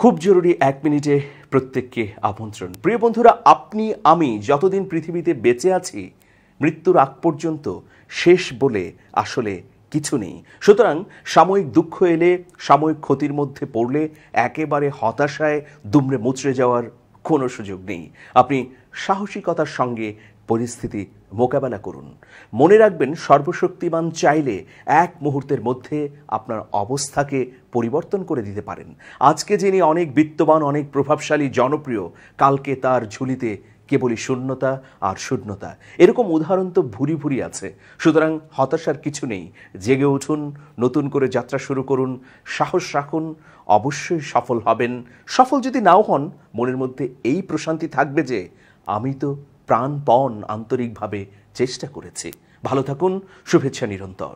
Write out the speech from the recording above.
খুব জরুরি এক মিনিটে প্রত্যেককে আমন্ত্রণ প্রিয় বন্ধুরা আপনি আমি যতদিন পৃথিবীতে বেঁচে আছি মৃত্যুর আগ পর্যন্ত শেষ বলে আসলে কিছু নেই সুতরাং সাময়িক দুঃখ এলে সাময়িক ক্ষতির মধ্যে পড়লে একেবারে হতাশায় দুমড়ে মুচড়ে যাওয়ার কোনো সুযোগ নেই আপনি সাহসিকতার সঙ্গে পরিস্থিতি মোকাবেলা করুন মনে রাখবেন সর্বশক্তিমান চাইলে এক মুহূর্তের মধ্যে আপনার অবস্থাকে পরিবর্তন করে দিতে পারেন আজকে যিনি অনেক বিত্তবান অনেক প্রভাবশালী জনপ্রিয় কালকে তার ঝুলিতে কেবলই শূন্যতা আর শূন্যতা এরকম উদাহরণ তো ভুরি ভুরি আছে সুতরাং হতাশার কিছু নেই জেগে উঠুন নতুন করে যাত্রা শুরু করুন সাহস রাখুন অবশ্যই সফল হবেন সফল যদি নাও হন মনের মধ্যে এই প্রশান্তি থাকবে যে আমি তো প্রাণপণ আন্তরিকভাবে চেষ্টা করেছে ভালো থাকুন শুভেচ্ছা নিরন্তর